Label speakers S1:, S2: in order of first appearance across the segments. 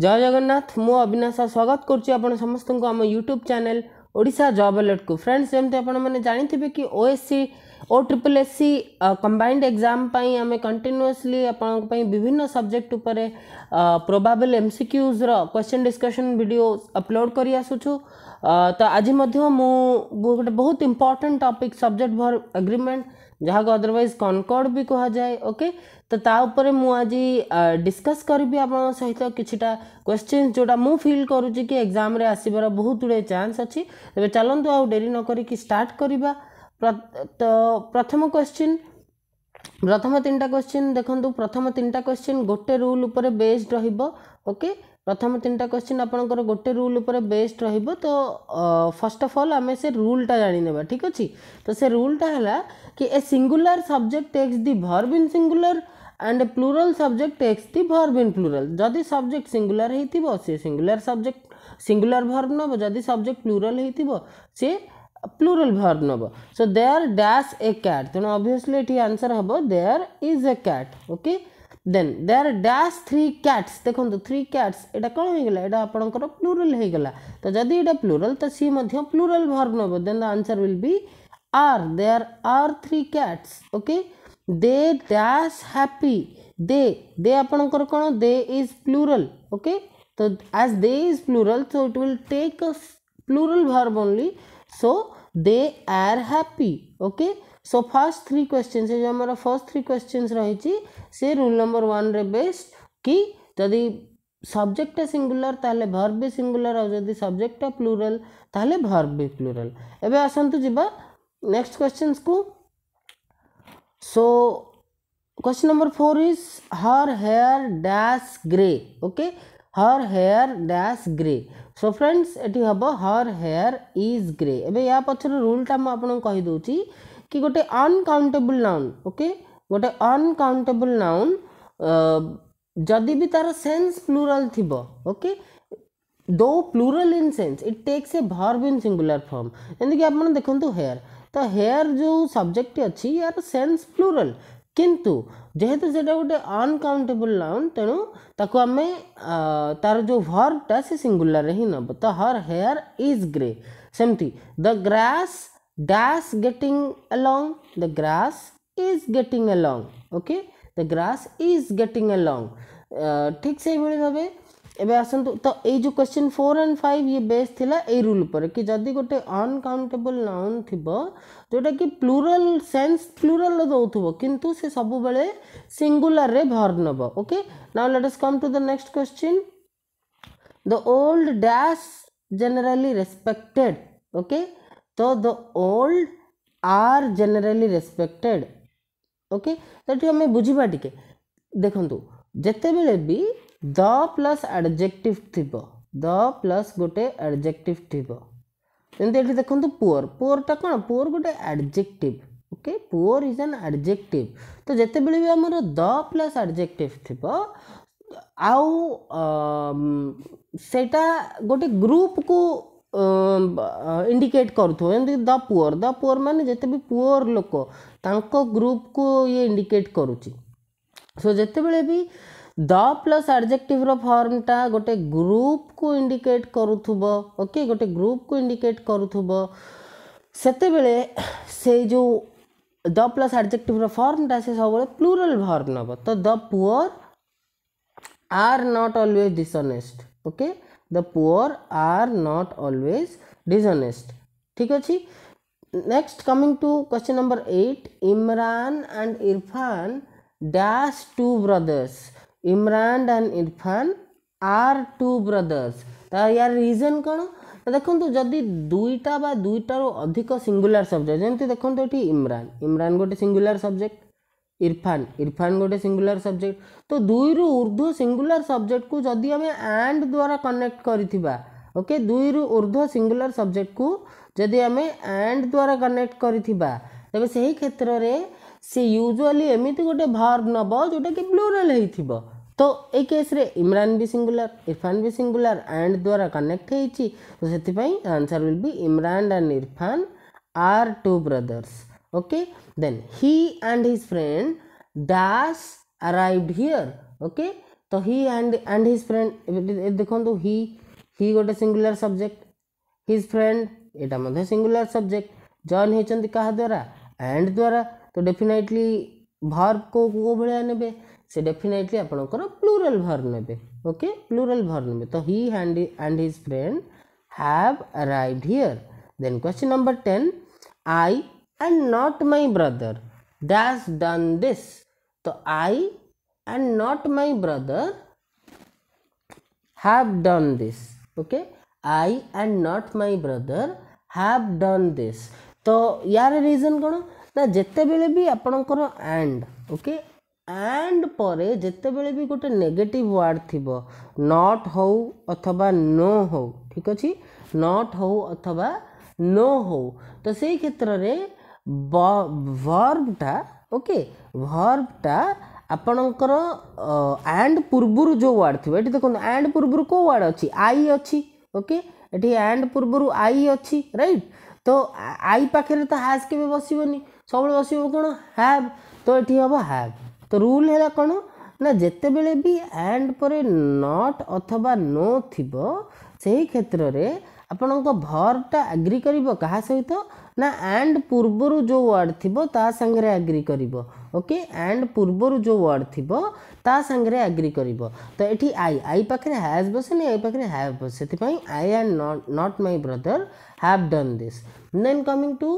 S1: जय जगन्नाथ मु अविनाश स्वागत आम यूट्यूब चेल ओडा जब अलर्ट को फ्रेंड्स जमी आप जानते कि O S C O triple S C combined exam आम कंटिन्यूसली आप विभिन्न सब्जेक्ट उपर प्रोबाबल एम सिक्यूज्र क्वेश्चन डिस्कसन भिड अपलोड कर तो आज मुझे गोटे बहुत इंपोर्टाट टपिक सब्जेक्ट भर एग्रीमेंट ଯାହାକୁ ଅଦରୱାଇଜ୍ କନକର୍ଡ଼ ବି କୁହାଯାଏ ଓକେ ତ ତା ଉପରେ ମୁଁ ଆଜି ଡିସ୍କସ୍ କରିବି ଆପଣଙ୍କ ସହିତ କିଛିଟା କ୍ୱେଶ୍ଚିନ୍ ଯେଉଁଟା ମୁଁ ଫିଲ୍ କରୁଛି କି ଏକ୍ଜାମ୍ରେ ଆସିବାର ବହୁତ ଗୁଡ଼ିଏ ଚାନ୍ସ ଅଛି ତେବେ ଚାଲନ୍ତୁ ଆଉ ଡେରି ନ କରିକି ଷ୍ଟାର୍ଟ କରିବା ତ ପ୍ରଥମ କ୍ୱେଶ୍ଚିନ୍ ପ୍ରଥମ ତିନିଟା କ୍ୱେଶ୍ଚିନ୍ ଦେଖନ୍ତୁ ପ୍ରଥମ ତିନିଟା କ୍ୱେଶ୍ଚିନ୍ ଗୋଟେ ରୁଲ୍ ଉପରେ ବେସ୍ଡ ରହିବ ଓକେ ପ୍ରଥମ ତିନିଟା କ୍ୱେଶ୍ଚିନ୍ ଆପଣଙ୍କର ଗୋଟେ ରୁଲ୍ ଉପରେ ବେସ୍ଡ୍ ରହିବ ତ ଫାର୍ଷ୍ଟ ଅଫ୍ ଅଲ୍ ଆମେ ସେ ରୁଲ୍ଟା ଜାଣିନେବା ଠିକ୍ ଅଛି ତ ସେ ରୁଲ୍ଟା ହେଲା କି a singular subject takes the verb in singular and plural subject takes the verb in plural ଯଦି ସବଜେକ୍ଟ ସିଙ୍ଗୁଲାର ହେଇଥିବ ସେ ସିଙ୍ଗୁଲାର ସବଜେକ୍ଟ ସିଙ୍ଗୁଲାର ଭର୍ବ ନେବ ଯଦି ସବଜେକ୍ଟ ପ୍ଲୁରାଲ୍ ହେଇଥିବ ସେ ପ୍ଲୁରାଲ୍ ଭର୍ବ ନେବ so there dash a cat ତେଣୁ obviously ଏଠି ଆନ୍ସର୍ ହେବ there is a cat okay then there are dash three cats देखो थ्री कैट्स ये कौन होगा प्लूराल हो गला तो जदि ये प्लूराल तो सी प्लूराल भर्ब नब दे answer will be are there are are three cats okay they dash happy they they आपणकर कौन दे इज प्लूराल ओके तो as they is plural so it will take a plural verb only so they are happy okay so first three question से जो आम first three question रही से rule number one रे बेस्ट कि जदि सब्जेक्टा सिंगुलर ताले भर्ब भी सिंगुलर और जदि सब्जेक्टा प्लूराल ताले भर्ब भी प्लूराल एवं आसतु जी नेक्स्ट क्वेश्चन को so question number four is her hair dash grey okay her hair dash grey so friends ये हम हर हेयर इज ग्रे ए या पक्षर रूलटा मुझे कहीदे कि गोटे अनकाउंटेबल नाउन ओके गोटे अनकाउंटेबल नाउन जदि भी तार सेन्स प्लूराल थी okay though plural in sense it takes a verb in singular form जमीक आप देखते हेयर तो हेयर जो सब्जेक्ट अच्छी यार सेन्स प्लूराल किंतु जेहेतु से गोटे अनकाउंटेबल नाउन तेणु ताको आम तार जो भर्वटा से सींगुलर ही नब तो हर हेयर इज ग्रे सेमती the grass dash getting along the grass is getting along okay the grass is getting along ঠিক সেইভাবে ভাবে এবে আসন্তু তো এই যে কোশ্চেন ফোর আন্ড ফাইভ ইয়ে বেস লা এই রুল উপরে কি যদি গোটে অনকাউন্টেবল নাউন থিব যেটা কি প্লুরাল সেন্স প্লুরাল দৌথব কিন্তু সে সবুবেলে সিঙ্গুলারে ভর Okay. Now let us come to the next question. The old the old dash generally respected. Okay. तो the old are generally respected okay ତ ଏଠି ଆମେ ବୁଝିବା ଟିକେ ଦେଖନ୍ତୁ ଯେତେବେଳେ ବି ଦ ପ୍ଲସ୍ ଆଡ଼ଜେକ୍ଟିଭ୍ ଥିବ ଦ ପ୍ଲସ୍ ଗୋଟେ ଆଡ଼ଜେକ୍ଟିଭ୍ ଥିବ ଯେମିତି ଏଠି ଦେଖନ୍ତୁ ପୁଅର୍ ପୁଅର୍ଟା କ'ଣ ପୁଅର୍ ଗୋଟେ adjective okay poor is an adjective ତ ଯେତେବେଳେ ବି ଆମର ଦ ପ୍ଲସ୍ ଆଡ଼ଜେକ୍ଟିଭ୍ ଥିବ ଆଉ ସେଇଟା ଗୋଟେ ଗ୍ରୁପ୍କୁ इंडिकेट अं, अं, कर द पुअर द पुअर मान जिते भी पुअर लोक ग्रुप को ये इंडिकेट कर सो जिते जते बेले भी द प्लस एडजेक्टिव रो फॉर्म टा गोटे ग्रुप को इंडिकेट करथुबो ओके गोटे ग्रुप को इंडिकेट करथुबो सेते से जो द प्लस एडजेक्टिव रो फॉर्म टा से सब प्लुरल फॉर्म नब तो the poor are not always dishonest okay okay? The poor are not always dishonest ଠିକ୍ ଅଛି next coming to question number eight Imran and Irfan dash two brothers Imran and Irfan are two brothers ତା ୟାର reason କ'ଣ ଦେଖନ୍ତୁ ଯଦି ଦୁଇଟା ବା ଦୁଇଟାରୁ ଅଧିକ ସିଙ୍ଗୁଲାର ସବଜେକ୍ଟ ଯେମିତି ଦେଖନ୍ତୁ ଏଠି ଇମ୍ରାନ୍ ଇମ୍ରାନ୍ ଗୋଟେ ସିଙ୍ଗୁଲାର ସବଜେକ୍ଟ इरफान इरफान गोटे सिंगुलर सब्जेक्ट तो दुई रु ऊर्ध्व सिंगुलर सब्जेक्ट को जदि आम एंड द्वारा कनेक्ट करके ओके दुई रु ऊर्ध्व सिंगुलर सब्जेक्ट को जदि आम एंड द्वारा कनेक्ट करवा तेज से ही क्षेत्र में सी यूजुआली एमती गोटे भर्ब नब जोटा कि प्लूराल हो तो ये केस रे इमरान भी सिंगुलर इरफान भी सिंगुलर एंड द्वारा कनेक्ट होती तो से answer will be Imran and Irfan are two brothers okay then he and his friend Das arrived here okay so he and and his friend dekhantu he he got a singular subject his friend eta madhe singular subject john hechanti kaha dwara and dwara to definitely verb ko ko bhale nebe से definitely आपंकर plural verb नेबे okay plural verb नेबे तो he and and his friend have arrived here then question number 10 I and not my brother dash done this तो I and not my brother have done this okay I and not my brother have done this तो यार region कौन ना जिते बेले भी आपणकर and okay and पर जिते बेले भी गोटे नेगेटिव वार्ड थी नट हो अथवा नो हो ठीक अच्छे नट हो अथवा नो हो तो से क्षेत्र में ଭର୍ବଟା ଓକେ ଭର୍ବଟା ଆପଣଙ୍କର ଆଣ୍ଡ ପୂର୍ବରୁ ଯେଉଁ ୱାର୍ଡ଼ ଥିବ ଏଠି ଦେଖନ୍ତୁ ଆଣ୍ଡ ପୂର୍ବରୁ କେଉଁ ୱାର୍ଡ଼ ଅଛି ଆଇ ଅଛି ଓକେ ଏଠି ଆଣ୍ଡ ପୂର୍ବରୁ ଆଇ ଅଛି ରାଇଟ୍ ତ ଆଇ ପାଖରେ ତ ହାଜ୍ କେବେ ବସିବନି ସବୁବେଳେ ବସିବ କ'ଣ ହ୍ୟାଭ୍ ତ ଏଠି ହେବ ହ୍ୟାଭ୍ ତ ରୁଲ୍ ହେଲା କ'ଣ ନା ଯେତେବେଳେ ବି ଆଣ୍ଡ ପରେ ନଟ୍ ଅଥବା ନୋ ଥିବ ସେହି କ୍ଷେତ୍ରରେ ଆପଣଙ୍କ ଭର୍ଭଟା ଆଗ୍ରି କରିବ କାହା ସହିତ ନା ଆଣ୍ଡ ପୂର୍ବରୁ ଯେଉଁ ୱାର୍ଡ଼ ଥିବ ତା ସାଙ୍ଗରେ ଆଗ୍ରି କରିବ ଓକେ ଆଣ୍ଡ ପୂର୍ବରୁ ଯେଉଁ ୱାର୍ଡ଼ ଥିବ ତା ସାଙ୍ଗରେ ଆଗ୍ରି କରିବ ତ ଏଠି ଆଇ ଆଇ ପାଖରେ ହ୍ୟାଜ୍ ବସେନି ଆଇ ପାଖରେ ହ୍ୟାଭ୍ ବସେ ସେଥିପାଇଁ I and not my brother have done this then coming to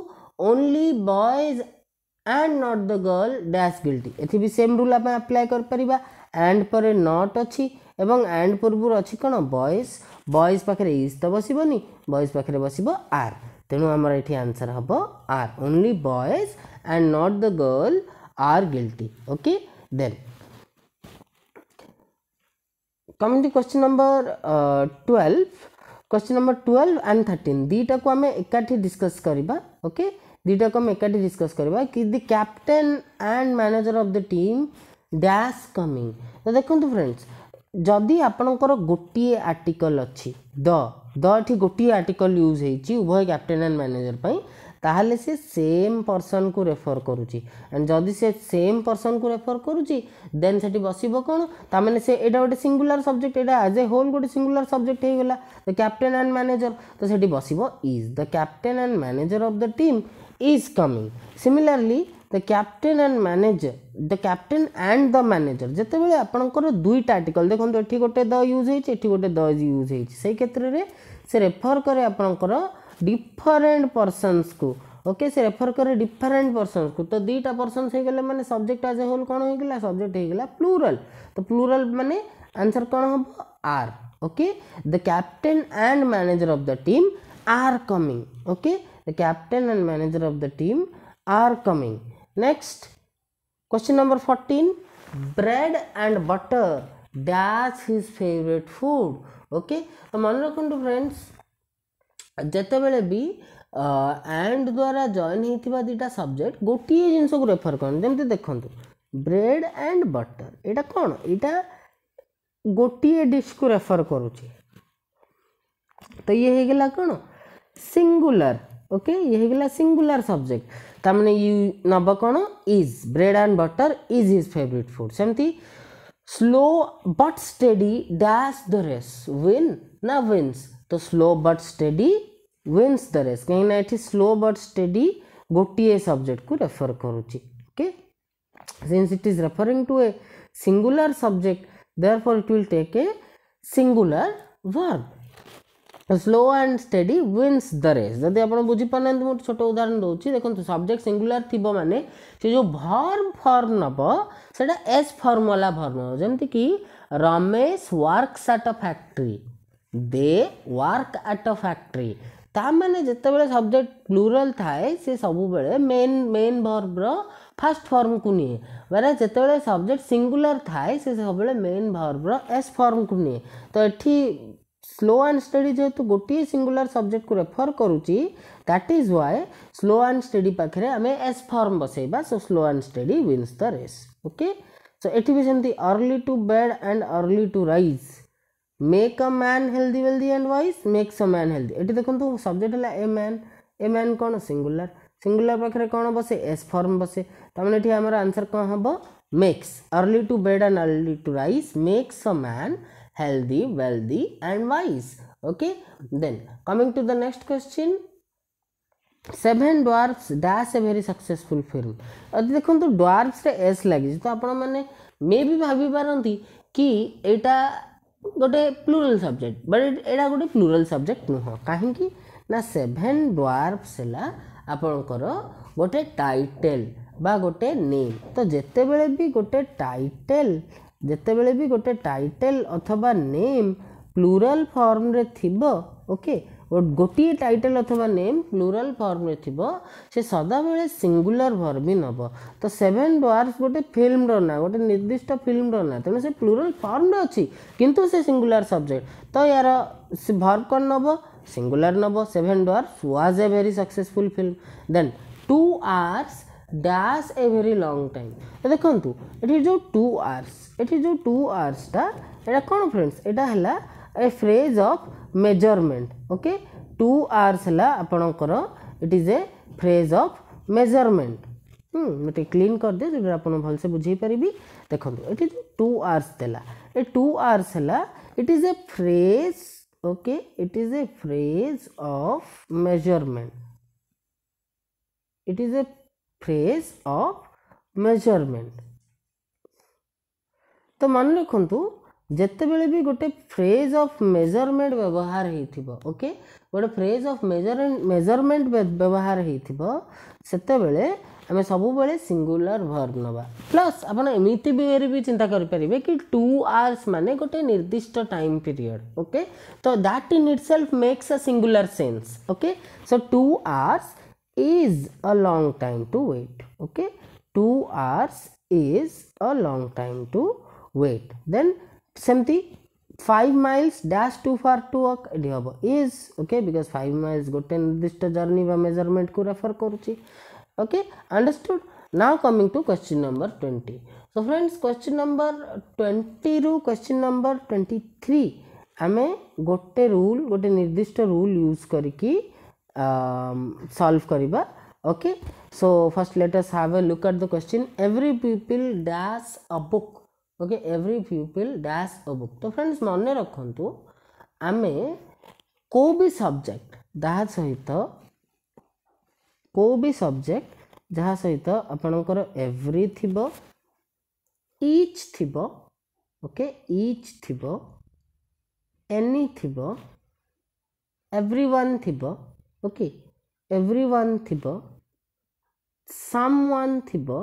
S1: only boys and not the girl dash guilty ଏଠି ବି ସେମ୍ ରୁଲ୍ ଆମେ ଆପ୍ଲାଏ କରିପାରିବା ଆଣ୍ଡ ପରେ ନଟ୍ ଅଛି এবং অ্যান্ড পূর্বর অছি কোণ बयज বয়েজ পাখে ইজ তো বসবনি बयज पाखे बस আর তেমন আমার এটি আনসার হব are only boys and not the girl are guilty okay then coming to question number twelve question number twelve and thirteen दीटा को आम एकाठी डिस्कस करवा ओके दीटा को आम एकाठी डिस्कस करवा कि the captain and manager of the team dash coming तो देखो फ्रेंड्स ଯଦି ଆପଣଙ୍କର ଗୋଟିଏ ଆର୍ଟିକଲ୍ ଅଛି ଦ ଦ ଏଠି ଗୋଟିଏ ଆର୍ଟିକଲ୍ ୟୁଜ୍ ହେଇଛି ଉଭୟ କ୍ୟାପ୍ଟେନ୍ ଆଣ୍ଡ ମ୍ୟାନେଜର୍ ପାଇଁ ତାହେଲେ ସେ ସେମ୍ ପର୍ସନ୍କୁ ରେଫର୍ କରୁଛି ଆଣ୍ଡ ଯଦି ସେ ସେମ୍ ପର୍ସନ୍କୁ ରେଫର୍ କରୁଛି ଦେନ୍ ସେଠି ବସିବ କ'ଣ ତା'ମାନେ ସେ ଏଇଟା ଗୋଟେ ସିଙ୍ଗୁଲାର ସବଜେକ୍ଟ ଏଇଟା ଆଜ୍ ଏ ହୋଲ୍ ଗୋଟେ ସିଙ୍ଗୁଲାର ସବଜେକ୍ଟ ହେଇଗଲା ଦ କ୍ୟାପ୍ଟେନ୍ ଆଣ୍ଡ ମ୍ୟାନେଜର୍ ତ ସେଠି ବସିବ is the captain and manager of the team is coming similarly the captain and manager the captain and the manager ଯେତେବେଳେ ଆପଣଙ୍କର ଦୁଇଟା article ଦେଖନ୍ତୁ ଏଠି ଗୋଟେ ଦ ୟୁଜ୍ ହେଇଛି ଏଠି ଗୋଟେ ଦ ୟୁଜ୍ ହେଇଛି ସେଇ କ୍ଷେତ୍ରରେ ସେ ରେଫର୍ କରେ ଆପଣଙ୍କର ଡିଫରେଣ୍ଟ ପର୍ସନ୍ସକୁ ଓକେ ସେ ରେଫର୍ କରେ ଡିଫରେଣ୍ଟ ପର୍ସନ୍ସକୁ ତ ଦୁଇଟା ପର୍ସନ୍ସ ହେଇଗଲେ ମାନେ ସବଜେକ୍ଟ ଆଜ୍ ଏ ହୋଲ୍ କ'ଣ ହେଇଗଲା ସବଜେକ୍ଟ ହେଇଗଲା ପ୍ଲୁରାଲ୍ ତ ପ୍ଲୁରାଲ୍ ମାନେ ଆନ୍ସର୍ କ'ଣ ହେବ are okay the captain and manager of the team are coming okay the captain and manager of the team are coming next question number fourteen bread and butter dash his favourite food okay तो मन रखु friends ଯେତେବେଳେ ବି and ଦ୍ୱାରା join ହେଇଥିବା ଦୁଇଟା subject ଗୋଟିଏ ଜିନିଷକୁ ରେଫର୍ କରନ୍ତି ଯେମିତି ଦେଖନ୍ତୁ ବ୍ରେଡ଼୍ ଆଣ୍ଡ ବଟର୍ ଏଇଟା କ'ଣ ଏଇଟା ଗୋଟିଏ ଡିସ୍କୁ ରେଫର୍ କରୁଛି ତ ଇଏ ହେଇଗଲା କ'ଣ ସିଙ୍ଗୁଲାର ଓକେ ଇଏ ହେଇଗଲା ସିଙ୍ଗୁଲାର ସବଜେକ୍ଟ तमें नब कौन is bread and butter is his favourite food सेमती slow but steady dash the race win ना विन्स तो slow but steady wins the race कहीं ना ये स्लो बट स्टडी गोटे सब्जेक्ट को रेफर करुच्छे okay it is referring to a singular subject therefore it will take a singular verb slow and steady wins the race ଯଦି ଆପଣ ବୁଝିପାରୁନାହାନ୍ତି ମୁଁ ଛୋଟ ଉଦାହରଣ ଦେଉଛି ଦେଖନ୍ତୁ ସବଜେକ୍ଟ ସିଙ୍ଗୁଲାର ଥିବ ମାନେ ସେ ଯେଉଁ ଭର୍ମ ଫର୍ମ ନେବ ସେଇଟା ଏସ୍ ଫର୍ମ ଫର୍ମ ନେବ ଯେମିତିକି Ramesh works at a factory they work at a factory ତାମାନେ ଯେତେବେଳେ ସବଜେକ୍ଟ ପ୍ଲୁରାଲ୍ ଥାଏ ସେ ସବୁବେଳେ ମେନ୍ ମେନ୍ ଭର୍ବର ଫାଷ୍ଟ ଫର୍ମକୁ ନିଏ ମାନେ ଯେତେବେଳେ ସବଜେକ୍ଟ ସିଙ୍ଗୁଲାର ଥାଏ ସେ ସବୁବେଳେ ମେନ୍ ଭର୍ବର ଏସ୍ ଫର୍ମକୁ ନିଏ ତ ଏଠି ସ୍ଲୋ ଆଣ୍ଡ ଷ୍ଟେଡ଼ି ଯେହେତୁ ଗୋଟିଏ ସିଙ୍ଗୁଲାର ସବଜେକ୍ଟକୁ ରେଫର କରୁଛି that is why slow and steady ପାଖରେ ଆମେ ଏସ୍ ଫର୍ମ ବସେଇବା so slow and steady wins the race okay so ଏଠି ବି ସେମିତି early to bed and early to rise make a man healthy wealthy and wise makes a man healthy ଏଠି ଦେଖନ୍ତୁ subject ହେଲା a man a man କ'ଣ singular singular ପାଖରେ କ'ଣ ବସେ ଏସ୍ ଫର୍ମ ବସେ ତା'ମାନେ ଏଠି ଆମର ଆନ୍ସର୍ କ'ଣ ହେବ makes early to bed and early to rise makes a man healthy, wealthy and wise. Okay. Then coming to the next question. Seven dwarves dash a very successful film ଯଦି ଦେଖନ୍ତୁ ଡୋଆର୍ଭସରେ S ଲାଗିଛି ତ ଆପଣମାନେ ମେ ବି ଭାବିପାରନ୍ତି କି ଏଇଟା ଗୋଟେ ପ୍ଲୁରାଲ୍ ସବଜେକ୍ଟ ବଟ୍ ଏଇଟା ଗୋଟେ ପ୍ଲୁରାଲ୍ ସବଜେକ୍ଟ ନୁହଁ କାହିଁକି ନା ସେଭେନ୍ ଡୋଆର୍ଭସ ହେଲା ଆପଣଙ୍କର ଗୋଟେ ଟାଇଟେଲ୍ ବା ଗୋଟେ ନେମ୍ ତ ଯେତେବେଳେ ବି ଗୋଟେ ଟାଇଟେଲ୍ ଯେତେବେଳେ ବି ଗୋଟେ ଟାଇଟେଲ୍ ଅଥବା ନେମ୍ ପ୍ଲୁରାଲ୍ ଫର୍ମରେ ଥିବ ଓକେ ଗୋଟିଏ ଟାଇଟେଲ୍ ଅଥବା ନେମ୍ ପ୍ଲୁରାଲ୍ ଫର୍ମରେ ଥିବ ସେ ସଦାବେଳେ ସିଙ୍ଗୁଲାର ଭର୍ବ ବି ନେବ ତ ସେଭେନ୍ ଡ୍ୱାର୍ସ ଗୋଟେ ଫିଲ୍ମର ନାଁ ଗୋଟେ ନିର୍ଦ୍ଦିଷ୍ଟ ଫିଲ୍ମର ନାଁ ତେଣୁ ସେ ପ୍ଲୁରାଲ୍ ଫର୍ମରେ ଅଛି କିନ୍ତୁ ସେ ସିଙ୍ଗୁଲାର ସବଜେକ୍ଟ ତ ୟାର ଭର୍ବ କ'ଣ ନେବ ସିଙ୍ଗୁଲାର ନେବ seven dwarfs was a very successful film then two hours dash hmm, तो ए भेरी लंग टाइम देखो ये जो टू आवर्स ये जो टू आवर्सटा यहाँ कौन फ्रेंड्स यहाँ है a phrase of measurement okay two hours है आपणकर it is a phrase of measurement मुझे क्लीन कर दिए जो आप से बुझे पारि देखो ये जो two hours the two hours है it is a phrase okay it is a phrase of measurement it is a phrase of measurement तो मन रखु जितेबले भी गोटे फ्रेज अफ मेजरमेंट व्यवहार होके गोटे फ्रेज ऑफ मेजर मेजरमेंट व्यवहार होते आम सब सिंगुलर भर्ब नवा प्लस आपतरी भी, भी चिंता करें कि टू आवर्स मान गोटे निर्दिष्ट टाइम पीरियड ओके तो that in itself makes a singular sense okay so two hours is a long time to wait okay 2 hours is a long time to wait then something 5 miles dash too far to walk is okay because 5 miles got ଗୋଟେ ନିର୍ଦ୍ଦିଷ୍ଟ journey ବା ମେଜରମେଣ୍ଟକୁ refer କରୁଛି okay understood now coming to question number 20 so friends question number 20 to question number 23 a rule got a ନିର୍ଦ୍ଦିଷ୍ଟ rule use କରିକି solve kariba okay so first let us have a look at the question every pupil does a book okay every pupil does a book to friends mone rakhantu ame ko bi subject dah sahita ko bi subject jaha sahita apanankar every thibo each thibo okay each thibo any thibo everyone thibo okay everyone ଥିବ ସମ୍ one ଥିବ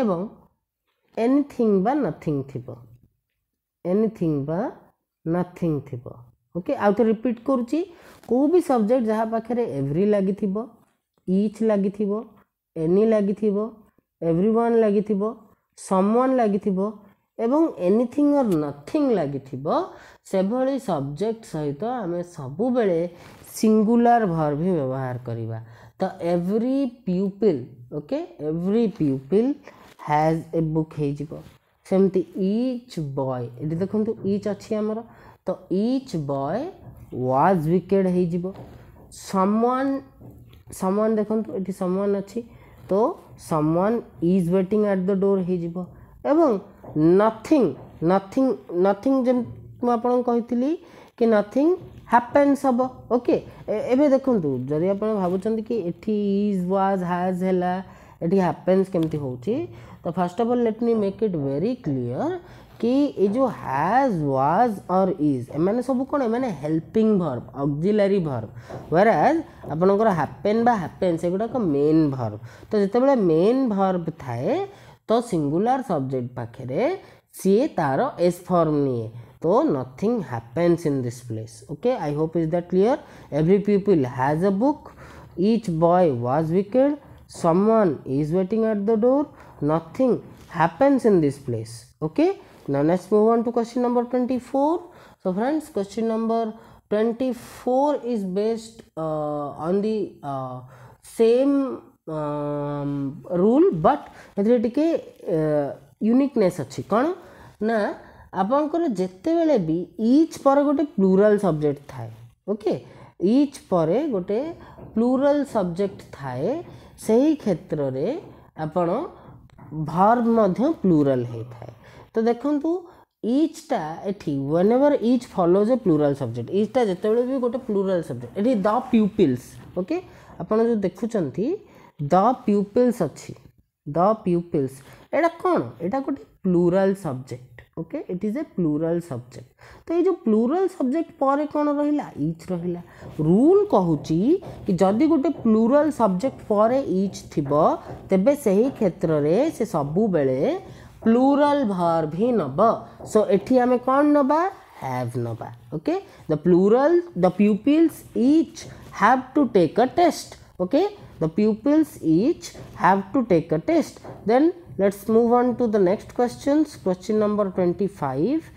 S1: ଏବଂ anything ବା Nothing ଥିବ anything ବା Nothing ଥିବ okay ଆଉ ଥରେ repeat କରୁଛି କେଉଁ ବି ସବଜେକ୍ଟ ଯାହା ପାଖରେ ଏଭ୍ରି ଲାଗିଥିବ ଇଚ୍ ଲାଗିଥିବ ଏନି ଲାଗିଥିବ ଏଭ୍ରି ୱାନ୍ ଲାଗିଥିବ ସମ୍ ୱାନ୍ ଲାଗିଥିବ ଏବଂ ଏନିଥିଙ୍ଗ ଅର୍ ନଥିଙ୍ଗ ଲାଗିଥିବ ସେଭଳି ସବଜେକ୍ଟ ସହିତ ଆମେ ସବୁବେଳେ ସିଙ୍ଗୁଲାର ଭର୍ବ ହିଁ ବ୍ୟବହାର କରିବା ତ every pupil okay every pupil has a book ହେଇଯିବ ସେମିତି ଇଚ୍ ବୟ ଏଠି ଦେଖନ୍ତୁ ଇଚ୍ ଅଛି ଆମର ତ ଇଚ୍ ବୟ ୱାଜ୍ ୱିକେଡ଼୍ ହେଇଯିବ ସମୱାନ୍ ସମୱାନ୍ ଦେଖନ୍ତୁ ଏଠି ସମୱାନ୍ ଅଛି ତ someone is waiting at the door ହେଇଯିବ ଏବଂ ନଥିଂ ନଥିଂ ନଥିଂ ଯେମିତି ମୁଁ ଆପଣଙ୍କୁ କହିଥିଲି କି ନଥିଂ ହାପେନ୍ସ ହେବ ଓକେ ଏବେ ଦେଖନ୍ତୁ ଯଦି ଆପଣ ଭାବୁଛନ୍ତି କି ଏଠି ଇଜ୍ ୱାଜ୍ ହାଜ୍ ହେଲା ଏଠି ହାପେନ୍ସ କେମିତି ହେଉଛି ତ first of all let me make it very clear କି ଏ ଯେଉଁ ହାଜ୍ ୱାଜ୍ ଅର୍ ଇଜ୍ ଏମାନେ ସବୁ କ'ଣ ଏମାନେ helping verb auxiliary verb whereas ଆପଣଙ୍କର ହାପେନ୍ ବା ହାପେନ୍ ସେଗୁଡ଼ାକ ମେନ୍ ଭର୍ବ ତ ଯେତେବେଳେ ମେନ୍ ଭର୍ବ ଥାଏ ତ ସିଙ୍ଗୁଲାର ସବଜେକ୍ଟ ପାଖରେ ସିଏ ତା'ର ଏସ୍ ଫର୍ମ ନିଏ so nothing happens in this place okay i hope is that clear every pupil has a book each boy was wicked someone is waiting at the door nothing happens in this place okay now let's move on to question number 24 so friends question number 24 is based uh, on the uh, same um, rule but एथरे टिके uh, uniqueness. अच्छी कौन ना ଆପଣଙ୍କର ଯେତେବେଳେ ବି each ପରେ ଗୋଟେ plural subject ଥାଏ ଓକେ ଇଚ୍ ପରେ ଗୋଟେ ପ୍ଲୁରାଲ୍ ସବଜେକ୍ଟ ଥାଏ ସେହି କ୍ଷେତ୍ରରେ ଆପଣ ଭର୍ବ ମଧ୍ୟ ପ୍ଲୁରାଲ୍ ହୋଇଥାଏ ତ ଦେଖନ୍ତୁ ଇଚ୍ଟା ଏଠି whenever each follows a plural subject ଇଚ୍ଟା ଯେତେବେଳେ ବି ଗୋଟେ ପ୍ଲୁରାଲ୍ ସବଜେକ୍ଟ ଏଠି ଦ ପ୍ୟୁପିଲ୍ସ ଓକେ ଆପଣ ଯେଉଁ ଦେଖୁଛନ୍ତି ଦ ପ୍ୟୁପିଲ୍ସ ଅଛି ଦ ପ୍ୟୁପିଲ୍ସ ଏଇଟା କ'ଣ ଏଇଟା ଗୋଟେ plural subject okay it is a plural subject तो ये जो प्लूराल सब्जेक्ट पर कौन रहा इच रहा रूल कहूँ कि जदि गोटे प्लूराल सब्जेक्ट पर इच थी तेज से ही क्षेत्र में से सब बेले प्लूराल भर ही नब सो एटी आम कौन नवा हाव नवा okay the plural the pupils each have to take a test okay okay? the pupils each have to take a test then let's move on to the next questions question number 25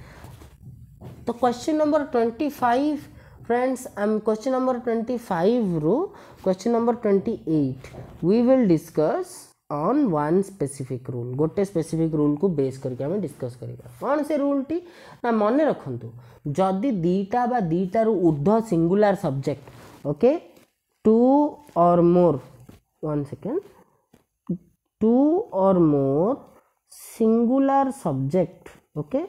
S1: the question number 25 friends i'm um, question number 25 row question number 28 we will discuss on one specific rule गोटे specific rule को base करके आम discuss करा कौन से rule T ना मन रखु जदि दीटा बा दीटार ऊर्ध singular subject okay two or more one second two or more singular subject okay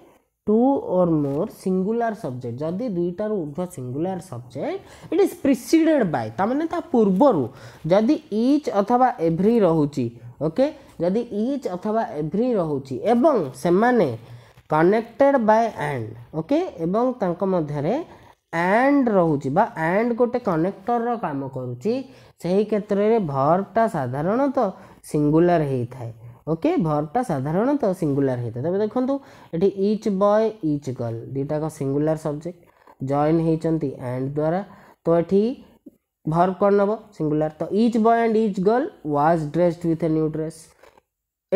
S1: two or more singular subject যদি দুইটার ঊর্ধ্ব singular subject it is preceded by তা মানে তা পূর্বরু যদি each অথবা every রহুচি ওকে যদি each অথবা every রহুচি এবং সেমানে connected by and okay এবং তাঙ্ক মধ্যে ଆଣ୍ଡ ରହୁଛି ବା ଆଣ୍ଡ ଗୋଟେ କନେକ୍ଟରର କାମ କରୁଛି ସେହି କ୍ଷେତ୍ରରେ ଭର୍ବଟା ସାଧାରଣତଃ ସିଙ୍ଗୁଲାର ହେଇଥାଏ ଓକେ ଭର୍ଟା ସାଧାରଣତଃ ସିଙ୍ଗୁଲାର ହେଇଥାଏ ତେବେ ଦେଖନ୍ତୁ ଏଠି ଇଚ୍ ବୟ ଇଚ୍ ଗର୍ଲ ଦୁଇଟାକ ସିଙ୍ଗୁଲାର ସବଜେକ୍ଟ ଜଏନ୍ ହେଇଛନ୍ତି ଆଣ୍ଡ ଦ୍ୱାରା ତ ଏଠି ଭର୍ବ କ'ଣ ନେବ ସିଙ୍ଗୁଲାର ତ each boy and each girl was dressed with a new dress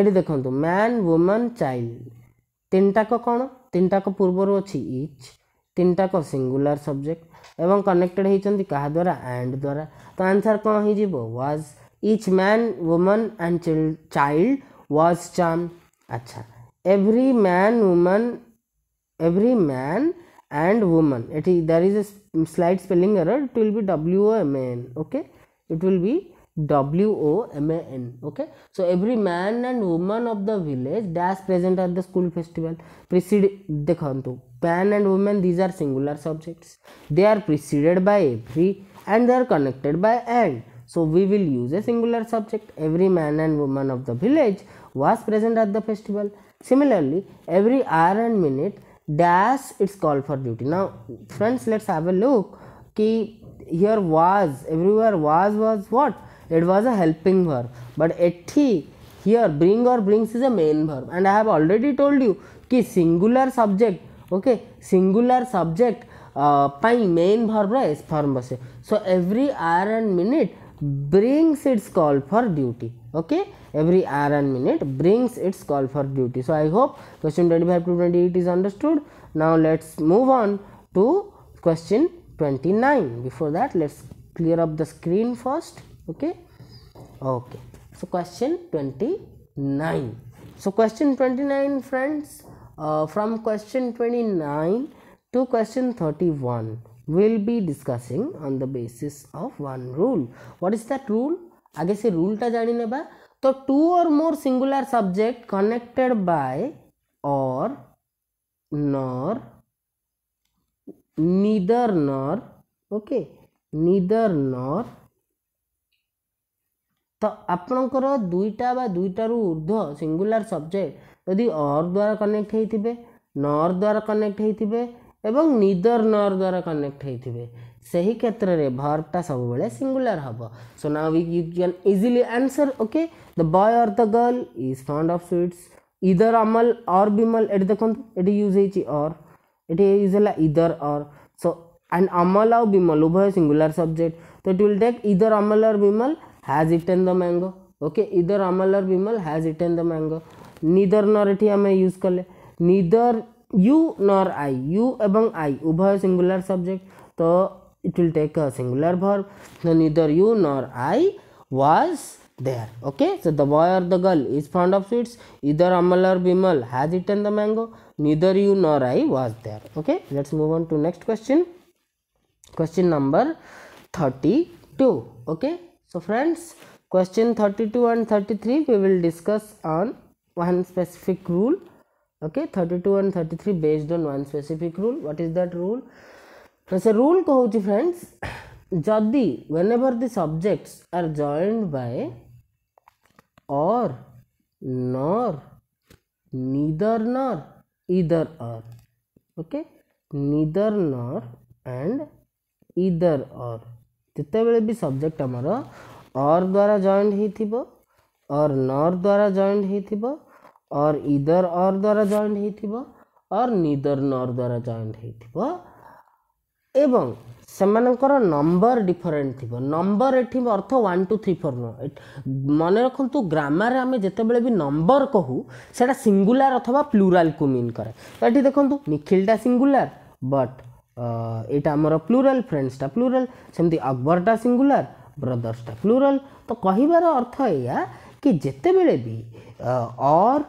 S1: ଏଠି ଦେଖନ୍ତୁ ମ୍ୟାନ୍ ୱୁମେନ୍ ଚାଇଲ୍ଡ ତିନିଟାକ କ'ଣ ତିନିଟାକ ପୂର୍ବରୁ ଅଛି ଇଚ୍ तीन टाक सिंगुलर सब्जेक्ट एवं कनेक्टेड होती क्या द्वारा एंड द्वारा तो आंसर कौन हो was each man woman and child child was चाम अच्छा every man woman every man and woman at there is a slide spelling error it will be W O M N okay it will be W O M N okay so every man and woman of the village dash present at the school festival precede देखु man and woman these are singular subjects they are preceded by every and they are connected by and so we will use a singular subject every man and woman of the village was present at the festival similarly every hour and minute dash its call for duty now friends let's have a look key here was everywhere was was what it was a helping verb but at here bring or brings is a main verb and i have already told you ki singular subject okay singular subject पाई main verb S form बसे so every hour and minute brings its call for duty okay every hour and minute brings its call for duty so I hope question twenty five to twenty it is understood now let's move on to question twenty nine before that let's clear up the screen first okay okay so question twenty nine so question twenty nine friends Uh, from question 29 to question 31 we'll be discussing on the basis of one rule what is that rule i guess rule ta jani neba to two or more singular subject connected by or nor neither nor okay neither nor तो आपणकर दुईटा बा दुईटा रु ऊर्ध singular subject यदि अर द्वारा connect होते नर द्वारा कनेक्ट होते निदर नर द्वारा कनेक्ट होते से ही क्षेत्र में भर्टा सब वे सींगुलर हे सो ना you can easily answer okay the boy or the girl is fond of sweets either Amal और विमल ये देखते ये यूज होर ये यूज है इधर अर सो एंड अमल आउ विमल उभय सिंगुलर सब्जेक्ट तो it will take either Amal अर विमल हाज इटेन द मैंगो ओके इधर अमल अर विमल हाज इटेन द मैंगो निदर नर एटी आम यूज कले निदर यू नर आई यू एवं आई उभय सिंगुलर सब्जेक्ट तो it will take a singular verb तो neither you nor I was there okay so the boy or the girl is found of sweets either Amal or Bimal has eaten the mango neither you nor I was there okay let's move on to next question question number thirty two okay so friends question thirty two and thirty three we will discuss on one specific rule okay 32 and 33 based on one specific rule what is that rule ସେ rule କହୁଛି friends ଯଦି whenever the subjects are joined by or nor neither nor either or okay neither nor and either or ଯେତେବେଳେ ବି subject ଆମର ଅର୍ ଦ୍ୱାରା joint ହେଇଥିବ ଅର୍ ନର୍ ଦ୍ୱାରା joint ହେଇଥିବ और इधर और द्वारा जॉइंट होर और निदर नर द्वारा जॉइंट एवं से नंबर डिफरेन्ट थ नंबर ये अर्थ वन टू थ्री फोर नुह मन रखु ग्रामारे आम जो भी नंबर कहू से सींगुला अथवा प्लूराल को मीन कै तो ये देखो निखिलटा सींगुलार बट यहाँ आमर प्लूराल फ्रेंड्सटा प्लूराल सेमती अकबरटा सींगुलार ब्रदर्सटा प्लूराल तो कहार अर्थ या कि जिते बड़े भी और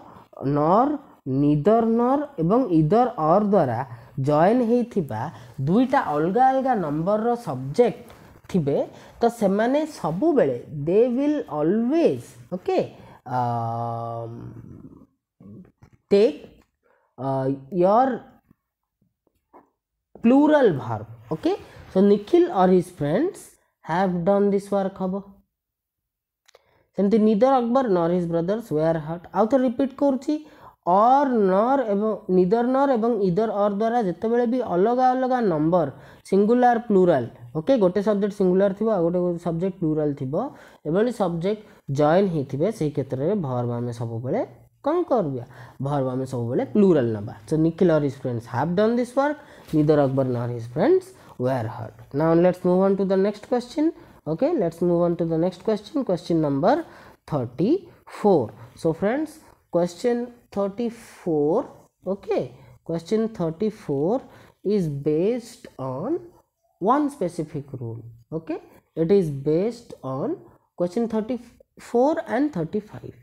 S1: नर निदर नर एवं इदर अर द्वारा जयन होता दुईटा अलग अलग नंबर रबजेक्ट थे तो से सब बेले they will always okay take your plural verb okay so Nikhil or his friends have done this work हम ସେମିତି neither Akbar nor his brothers were hurt ଆଉ ଥରେ ରିପିଟ୍ କରୁଛି ଅର୍ ନର୍ ଏବଂ ନିଦର ନର୍ ଏବଂ ଇଦର ଅର୍ ଦ୍ୱାରା ଯେତେବେଳେ ବି ଅଲଗା ଅଲଗା ନମ୍ବର ସିଙ୍ଗୁଲାର ପ୍ଲୁରାଲ ଓକେ ଗୋଟେ ସବଜେକ୍ଟ ସିଙ୍ଗୁଲାର ଥିବ ଆଉ ଗୋଟେ ସବଜେକ୍ଟ ପ୍ଲୁରାଲ ଥିବ ଏଭଳି ସବଜେକ୍ଟ ଜଏନ୍ ହେଇଥିବେ ସେହି କ୍ଷେତ୍ରରେ ଭର୍ବ ଆମେ ସବୁବେଳେ କ'ଣ କରିବା ଭର୍ବ ଆମେ ସବୁବେଳେ ପ୍ଲୁରାଲ ନେବା so Nikhil or his friends have done this work neither Akbar nor his friends were hurt now let's move on to the next question okay let's move on to the next question question number 34 so friends question 34 okay question 34 is based on one specific rule okay it is based on question 34 and 35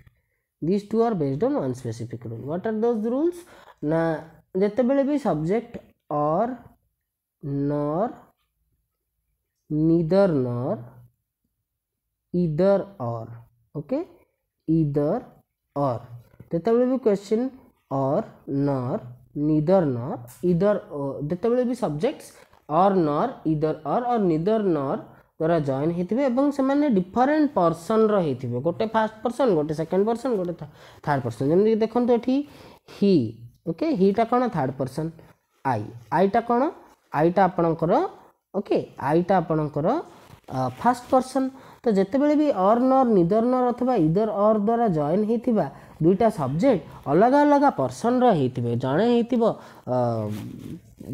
S1: these two are based on one specific rule what are those rules na jetebele Be subject or nor neither nor either or okay either or जितेबले भी question और नर निदर नर इधर जितेबले भी subjects और नर इधर और और निदर नर द्वारा जॉइन होते हैं से मैंने डिफरेंट पर्सन रही गोटे फास्ट पर्सन गोटे सेकंड पर्सन गोटे थर्ड पर्सन जमी देखते ये ही ओके हिटा कौन थर्ड पर्सन आई आईटा कौन आईटा आपणकर ଓକେ ଆଇଟା ଆପଣଙ୍କର ଫାଷ୍ଟ ପର୍ସନ୍ ତ ଯେତେବେଳେ ବି ଅର୍ ନର୍ ନିଦର୍ ନର୍ ଅଥବା ଇଦର୍ ଅର୍ ଦ୍ୱାରା ଜଏନ୍ ହୋଇଥିବା ଦୁଇଟା ସବଜେକ୍ଟ ଅଲଗା ଅଲଗା ପର୍ସନ୍ର ହୋଇଥିବେ ଜଣେ ହୋଇଥିବ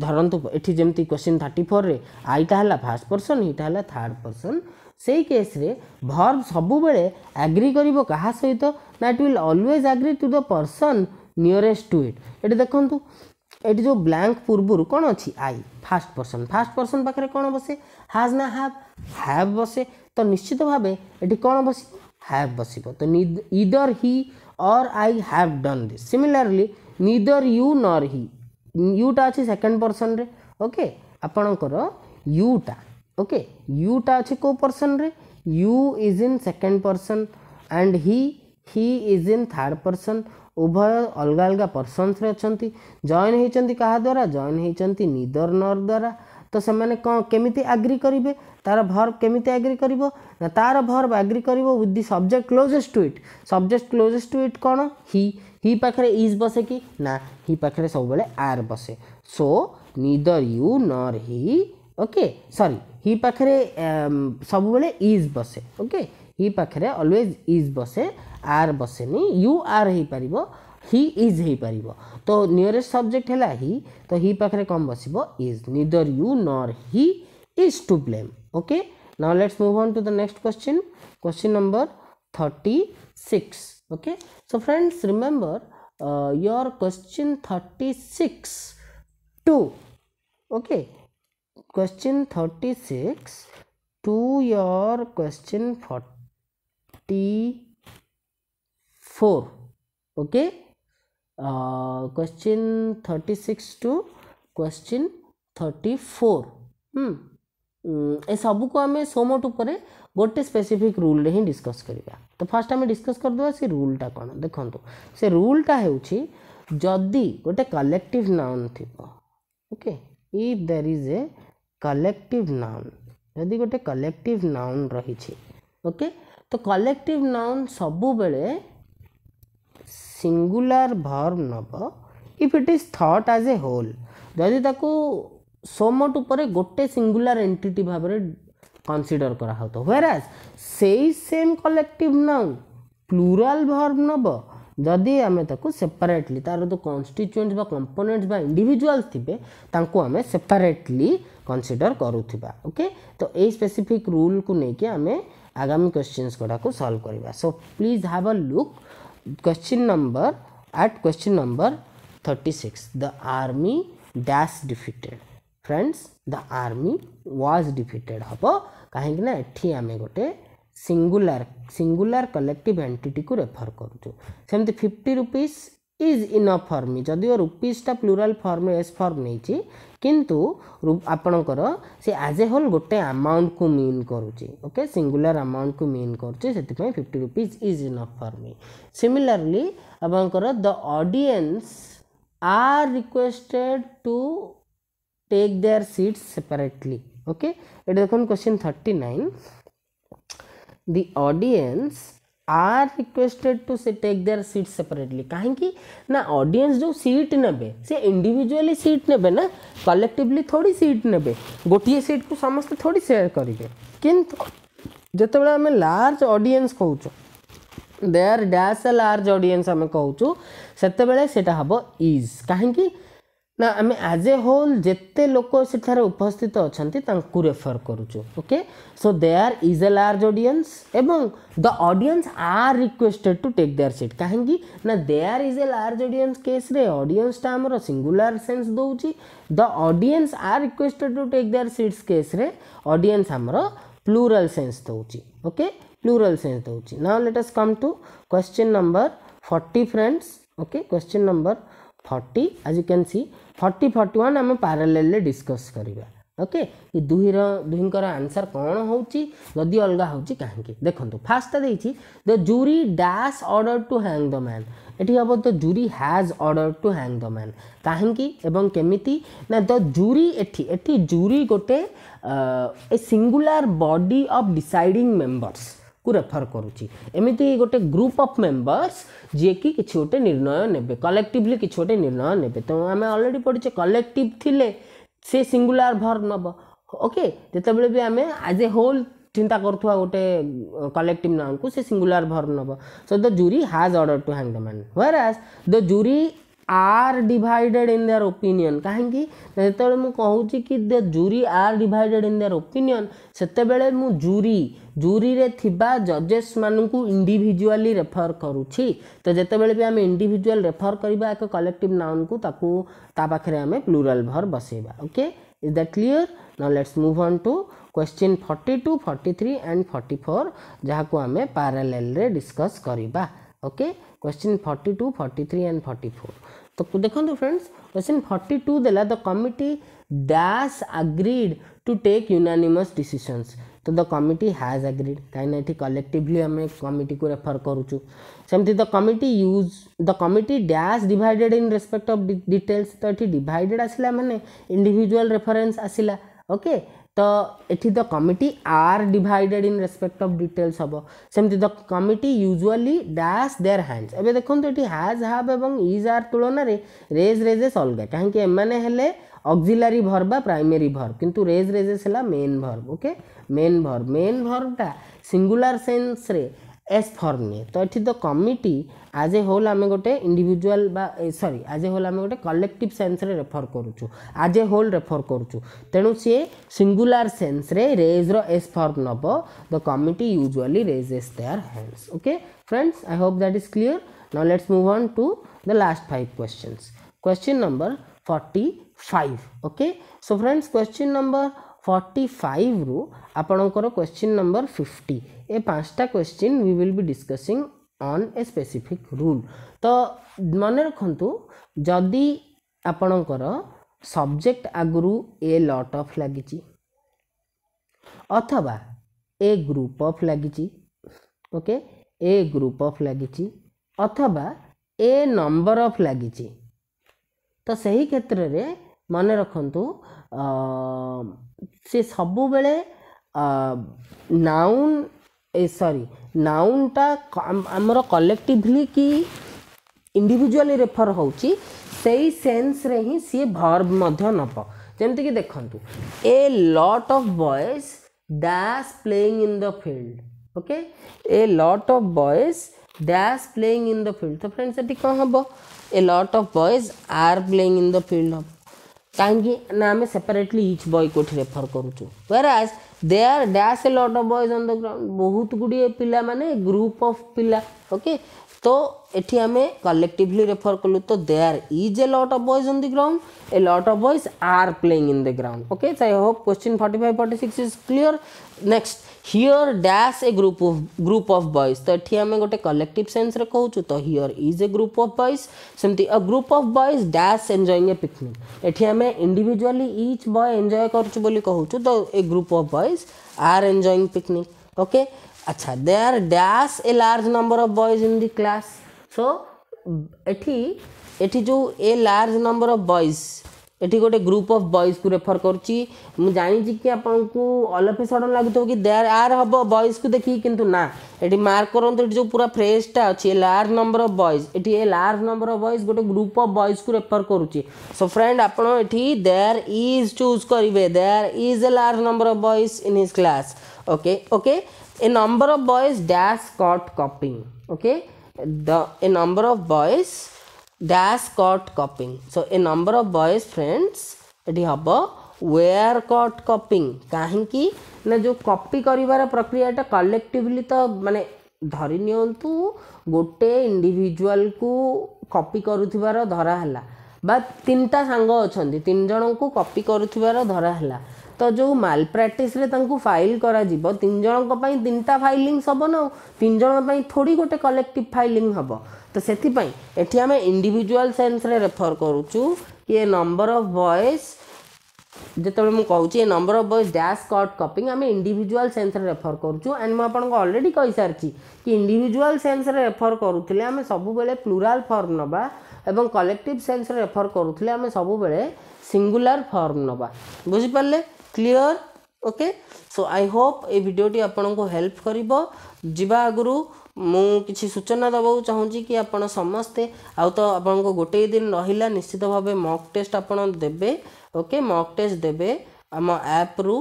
S1: ଧରନ୍ତୁ ଏଠି ଯେମିତି କ୍ୱେଶ୍ଚିନ୍ ଥାର୍ଟି ଫୋର୍ରେ ଆଇଟା ହେଲା ଫାଷ୍ଟ ପର୍ସନ୍ ଏଇଟା ହେଲା ଥାର୍ଡ଼ ପର୍ସନ୍ ସେଇ କେସ୍ରେ ଭର୍ବ ସବୁବେଳେ ଆଗ୍ରି କରିବ କାହା ସହିତ ନା it will always agree to the person nearest to it ଏଠି ଦେଖନ୍ତୁ ଏଠି ଯେଉଁ ବ୍ଲାଙ୍କ ପୂର୍ବରୁ କ'ଣ ଅଛି I first person first person ପାଖରେ କ'ଣ ବସେ ହାଜ୍ ନା ହାଭ୍ ହାଭ୍ ବସେ ତ ନିଶ୍ଚିତ ଭାବେ ଏଠି କ'ଣ ବସିବ ହାଭ୍ ବସିବ ତ either he or I have done this similarly neither you nor he ୟୁଟା ଅଛି ସେକେଣ୍ଡ ପର୍ସନ୍ରେ ଓକେ ଆପଣଙ୍କର ୟୁଟା ଓକେ ୟୁଟା ଅଛି କେଉଁ ପର୍ସନ୍ରେ you is in second person and he he is in third person ଉଭୟ ଅଲଗା ଅଲଗା ପର୍ସନ୍ସରେ ଅଛନ୍ତି ଜଏନ୍ ହୋଇଛନ୍ତି କାହା ଦ୍ୱାରା ଜଏନ୍ ହୋଇଛନ୍ତି ନିଦର୍ ନର୍ ଦ୍ୱାରା ତ ସେମାନେ କ'ଣ କେମିତି ଆଗ୍ରି କରିବେ ତା'ର ଭର୍ବ କେମିତି ଆଗ୍ରି କରିବ ନା ତା'ର ଭର୍ବ ଆଗ୍ରି କରିବ with the subject closest to it subject closest to it କ'ଣ ହି ହି ପାଖରେ ଇଜ୍ ବସେ କି ନା ହି ପାଖରେ ସବୁବେଳେ ଆର୍ ବସେ so neither you nor he okay sorry he ପାଖରେ ସବୁବେଳେ ଇଜ୍ ବସେ ଓକେ ହି ପାଖରେ ଅଲୱେଜ୍ ଇଜ୍ ବସେ आर बसे यु आर हो पार हि इज हो पार तो नियरेस्ट सब्जेक्ट है हि तो हि पाखे कम बस is निदर you nor he is to blame okay now let's move on to the next question question number thirty six okay so friends remember your question thirty six to okay question thirty six to your question forty four okay question thirty six to question thirty four ए सबको को आम सोमोट उपर गोटे specific rule रे ही discuss करवा तो fast आम डिस्कस करदे से रूलटा कौन देखो से रूलटा होदी गोटे कलेक्टिव नाउन थी okay if there is a collective noun जदि गोटे कलेक्टिव नाउन रही ओके तो कलेक्टिव नाउन सबुबले singular verb ନବ if it is thought as a whole ଯଦି ତାକୁ so much ଉପରେ ଗୋଟେ singular entity ଭାବରେ consider କରା ହଉଥିବ whereas ସେଇ same collective noun plural verb ନବ ଯଦି ଆମେ ତାକୁ ସେପାରେଟଲି ତାର ଯେଉଁ କନଷ୍ଟିଚୁଏଣ୍ଟ ବା କମ୍ପୋନେଣ୍ଟ ବା ଇଣ୍ଡିଭିଜୁଆଲ୍ସ ଥିବେ ତାଙ୍କୁ ଆମେ ସେପାରେଟଲି କନସିଡର କରୁଥିବା ଓକେ ତ ଏଇ ସ୍ପେସିଫିକ୍ ରୁଲ୍କୁ ନେଇକି ଆମେ ଆଗାମୀ କ୍ୱେଶ୍ଚିନ୍ସ ଗୁଡ଼ାକୁ ସଲ୍ଭ କରିବା so please have a look question number at question number 36 the army dash defeated friends the army was defeated हम कहीं आम गोटे सिंगुलर सिंगुलर कलेक्टिव एंटिटी को रेफर करुचु fifty rupees is enough form जदि रुपीजा प्लूराल फर्म एस फर्म नहीं किंतु आपणकर आज ए होल गोटे अमाउंट को मीन करुचे ओके सिंगुलर आमाउंट को मीन करुचे से fifty rupees is enough for me similarly आपंकर the audience are requested to take their seats separately okay ये देख question thirty nine they are requested to take their seat separately कहीं ना audience जो seat ने से इंडिविजुअली सीट ने ना कलेक्टिवली थोड़ी सीट ने गोटे सीट को समस्त थोड़ी सेयर करेंगे कितु जिते आम लार्ज ऑडियंस कौच देयर डैश लार्ज ऑडियंस आम कौचु से हम इज कहीं ना आम एज ए होल जिते लोक उपस्थित अच्छा रेफर करुचु okay so they there is a large audience एवं the audience are requested to take their seat कहीं ना there is a large audience case रे ऑडियंसटा आम सिंगुलर सेन्स दौर the audience are requested to take their seats case रे audience आमर plural sense दौर ओके प्लूराल सेन्स दौर ना let us come to question number forty friends okay question number 40 आज you can see forty forty one ଆମେ ପାରାଲେଲ୍ରେ discus କରିବା okay ଏ ଦୁହିଁର ଦୁହିଁଙ୍କର ଆନ୍ସର୍ କ'ଣ ହେଉଛି ଯଦି ଅଲଗା ହେଉଛି କାହିଁକି ଦେଖନ୍ତୁ ଫାର୍ଷ୍ଟଟା ଦେଇଛି the jury dash order to hang the man ଏଠି ହେବ the jury has order to hang the man କାହିଁକି ଏବଂ କେମିତି ନା ଦ ଜୁରି ଏଠି ଏଠି ଜୁରି ଗୋଟେ a singular body of deciding members को रेफर करुच्ची गोटे ग्रुप अफ मेम्बर्स जी कि किसी गोटे निर्णय ने कलेक्टिवली कि गोटे निर्णय ने तो आम अलरेडी पढ़ीचे कलेक्टिव थिले से सिंगुलार भर नब ओके जितेबले भी आम एज ए होल चिंता করুয়া गोटे कलेक्टिव नाम को সে singular verb so so the jury has order to hang the man whereas the are divided in their opinion कहीं जो मुझे कि the jury are divided in their opinion से जूरी जूरी रे थिबा जजेस मानक इंडिजुआली रेफर करुच्छी तो जितेबले भी आम इंडिजुआल रेफर करवा एक कलेक्टिव नाउन को आम प्लूराल भर बसइबा okay is that clear now let's move on to question two forty three and four जहाँ को आम पारालेल रे डिस्कस करवा okay question forty two forty three and 44 तो देखो friends question forty two the the committee dash agreed to take unanimous decisions तो the committee has agreed कहीं collectively आम कमिटी को रेफर करुचु सेमती the committee use the committee dash divided in respect of details तो ये divided आसला मैंने इंडिविजुअल रेफरेन्स आसला ओके okay? তো এটি the committee are divided in respect of details হব সেমতি the committee usually dash their hands এবে দেখুন এটি হ্যাজ হ্যাভ এবং ইজ আর তুলনায় রেজ রেজেস অলগা কাহিঁকি এমানে হলে অক্সিলারি ভর্ব বা প্রাইমেরি ভর্ব কিন্তু রেজ রেজেস হল main verb okay main verb main ভর্বটা সিঙ্গুলার সেন্সরে এস ফর্ম নিয়ে তো এটি the committee as a whole ଆମେ ଗୋଟେ ଇଣ୍ଡିଭିଜୁଆଲ୍ ବା ସରି ଆଜ୍ ଏ ହୋଲ୍ ଆମେ ଗୋଟେ କଲେକ୍ଟିଭ୍ ସେନ୍ସରେ ରେଫର୍ କରୁଛୁ ଆଜ୍ ଏ ହୋଲ୍ ରେଫର୍ କରୁଛୁ ତେଣୁ ସିଏ ସିଙ୍ଗୁଲାର ସେନ୍ସରେ ରେଜ୍ର ଏସ୍ ଫର୍ମ ନେବ the committee usually raises their hands okay friends I hope that is clear now let's move on to the last five questions question number 45 okay so friends question number 45 ରୁ ଆପଣଙ୍କର question number 50 ଏ ପାଞ୍ଚଟା question we will be discussing on a specific rule ତ ମନେ ରଖନ୍ତୁ ଯଦି ଆପଣଙ୍କର subject ଆଗରୁ ଏ lot of ଲାଗିଛି ଅଥବା ଏ ଗ୍ରୁପ୍ ଅଫ୍ ଲାଗିଛି ଓକେ ଏ ଗ୍ରୁପ୍ ଅଫ୍ ଲାଗିଛି ଅଥବା ଏ ନମ୍ବର ଅଫ୍ ଲାଗିଛି ତ ସେହି କ୍ଷେତ୍ରରେ ମନେ ରଖନ୍ତୁ ସେ ସବୁବେଳେ ନାଉନ୍ এ সরি নাউনটা আমার কলেকটিভলি কি ইন্ডিভিজুয়ালি রেফর হচ্ছে সেই সেন্সরে হি সি ভর্ব মধ্য নব যেমিতিকি দেখন্তু a lot of boys dash playing in the field okay a lot of boys dash playing in the field তো ফ্রেন্ডস এটি কম হব a lot of boys are playing in the field হব କାହିଁକି ନା ଆମେ ସେପାରେଟଲି ଇଚ୍ ବୟକୁ ଏଠି refer କରୁଛୁ whereas they are dash a lot of boys on the ground ବହୁତ ଗୁଡ଼ିଏ ପିଲାମାନେ ଗ୍ରୁପ୍ ଅଫ୍ ପିଲା ଓକେ ତ ଏଠି ଆମେ କଲେକ୍ଟିଭଲି ରେଫର୍ କଲୁ ତ there is a lot of boys on the ground a lot of boys are playing in the ground okay I hope question forty five forty six is clear next here dash a group of group of boys तो ये आम गोटे collective sense रे तो here is a group of boys सेमती a group of boys dash enjoying a picnic ये आम individually each boy enjoy करुँ कहूँ तो a group of boys are enjoying picnic okay अच्छा they are dash a large number of boys in the class so एठी एठी जो a large number of boys ଏଠି ଗୋଟେ ଗ୍ରୁପ୍ ଅଫ୍ ବଏଜ୍କୁ ରେଫର୍ କରୁଛି ମୁଁ ଜାଣିଛି କି ଆପଣଙ୍କୁ ଅଲଫେ ସଡ଼ନ୍ ଲାଗୁଥିବ କି ଦେୟାର ଆର୍ ହେବ ବଏଜ୍କୁ ଦେଖିକି କିନ୍ତୁ ନା ଏଠି ମାର୍କ କରନ୍ତୁ ଏଠି ଯେଉଁ ପୁରା ଫ୍ରେଜ୍ଟା ଅଛି a large number of boys ଏଠି a large number of boys ଗୋଟେ ଗ୍ରୁପ୍ ଅଫ୍ ବଏଜ୍କୁ ରେଫର୍ କରୁଛି ସୋ ଫ୍ରେଣ୍ଡ ଆପଣ ଏଠି ଦେୟାର ଇଜ୍ ଚୁଜ୍ କରିବେ there is a large number of boys in his class okay okay a number of boys dash caught copying okay the a number of boys dash caught copying. So a number of boys friends এটি হব war কট কপিং কাহিঁকি না যে copy করিবার প্রক্রিয়াটা কলেকটিভলি তো মানে ধরি নিয়ন্তু গোটে ইন্ডিভিজুয়াল কু কপি করুথিবার ধরা হেলা বা তিনটা সাঙ্গ অছন্তি তিন জনকু কপি করুথিবার ধরা হেলা ତ ଯେଉଁ ମାଲ୍ ପ୍ରାକ୍ଟିସ୍ରେ ତାଙ୍କୁ ଫାଇଲ୍ କରାଯିବ ତିନି ଜଣଙ୍କ ପାଇଁ ତିନିଟା ଫାଇଲିଂ ହେବ ନା ତିନି ଜଣଙ୍କ ପାଇଁ ଥୋଡ଼ି ଗୋଟେ କଲେକ୍ଟିଭ୍ ଫାଇଲିଂ ହେବ ତ ସେଥିପାଇଁ ଏଠି ଆମେ ଇଣ୍ଡିଭିଜୁଆଲ୍ ସେନ୍ସରେ ରେଫର୍ କରୁଛୁ କି ଏ ନମ୍ବର ଅଫ୍ ଭଏସ୍ ଯେତେବେଳେ ମୁଁ କହୁଛି a number of boys dash caught copying ଆମେ ଇଣ୍ଡିଭିଜୁଆଲ୍ ସେନ୍ସରେ ରେଫର୍ କରୁଛୁ ଆଣ୍ଡ ମୁଁ ଆପଣଙ୍କୁ ଅଲରେଡ଼ି କହିସାରିଛି କି ଇଣ୍ଡିଭିଜୁଆଲ୍ ସେନ୍ସରେ ରେଫର୍ କରୁଥିଲେ ଆମେ ସବୁବେଳେ ପ୍ଲୁରାଲ୍ ଫର୍ମ ନେବା ଏବଂ କଲେକ୍ଟିଭ୍ ସେନ୍ସରେ ରେଫର୍ କରୁଥିଲେ ଆମେ ସବୁବେଳେ ସିଙ୍ଗୁଲାର ଫର୍ମ ନେବା ବୁଝିପାରିଲେ clear okay so I hope a ଭିଡ଼ିଓଟି ଆପଣଙ୍କୁ ହେଲ୍ପ କରିବ ଯିବା ଆଗରୁ ମୁଁ କିଛି ସୂଚନା ଦେବାକୁ ଚାହୁଁଛି କି ଆପଣ ସମସ୍ତେ ଆଉ ତ ଆପଣଙ୍କୁ ଗୋଟିଏ ଦିନ ରହିଲା ନିଶ୍ଚିତ ଭାବେ ମକ୍ ଟେଷ୍ଟ ଆପଣ ଦେବେ ଓକେ ମକ୍ ଟେଷ୍ଟ ଦେବେ ଆମ ଆପ୍ରୁ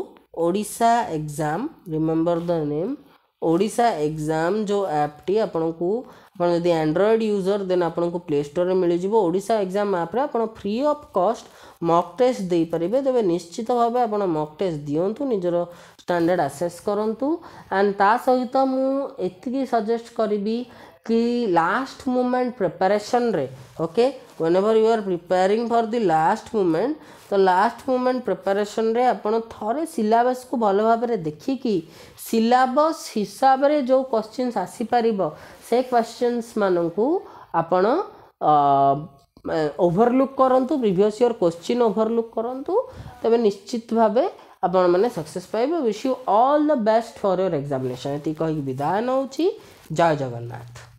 S1: Odisha exam remember the name Odisha exam ଯେଉଁ ଆପ୍ଟି ଆପଣଙ୍କୁ ଆପଣ ଯଦି ଆଣ୍ଡ୍ରଏଡ଼୍ ୟୁଜର୍ ଦେନ୍ ଆପଣଙ୍କୁ ପ୍ଲେ ଷ୍ଟୋର୍ରେ ମିଳିଯିବ ଓଡ଼ିଶା ଏକ୍ଜାମ୍ ଆପ୍ରେ ଆପଣ free of cost mock test ଦେଇପାରିବେ ତେବେ ନିଶ୍ଚିତ ଭାବେ ଆପଣ ମକ୍ ଟେଷ୍ଟ ଦିଅନ୍ତୁ ନିଜର ଷ୍ଟାଣ୍ଡାର୍ଡ଼ ଆସେସ୍ କରନ୍ତୁ ଆଣ୍ଡ ତା ସହିତ ମୁଁ ଏତିକି ସଜେଷ୍ଟ କରିବି କି ଲାଷ୍ଟ ମୁମେଣ୍ଟ ପ୍ରିପାରେସନରେ okay whenever you are preparing for the last moment ତ ଲାଷ୍ଟ ମୁମେଣ୍ଟ ପ୍ରିପାରେସନରେ ଆପଣ ଥରେ ସିଲାବସ୍କୁ ଭଲ ଭାବରେ ଦେଖିକି ସିଲାବସ୍ ହିସାବରେ ଯେଉଁ କ୍ୱଶ୍ଚିନ୍ସ ଆସିପାରିବ ସେ କ୍ୱଶ୍ଚିନ୍ସ ମାନଙ୍କୁ ଆପଣ ଓଭରଲୁକ୍ କରନ୍ତୁ ପ୍ରିଭିଅସ୍ ଇୟର୍ କ୍ୱଶ୍ଚିନ୍ ଓଭରଲୁକ୍ କରନ୍ତୁ ତେବେ ନିଶ୍ଚିତ ଭାବେ ଆପଣମାନେ ସକ୍ସେସ୍ ପାଇବେ wish you all the best for your examination ଏତିକି କହିକି ବିଦାୟ ନେଉଛି ଜୟ ଜଗନ୍ନାଥ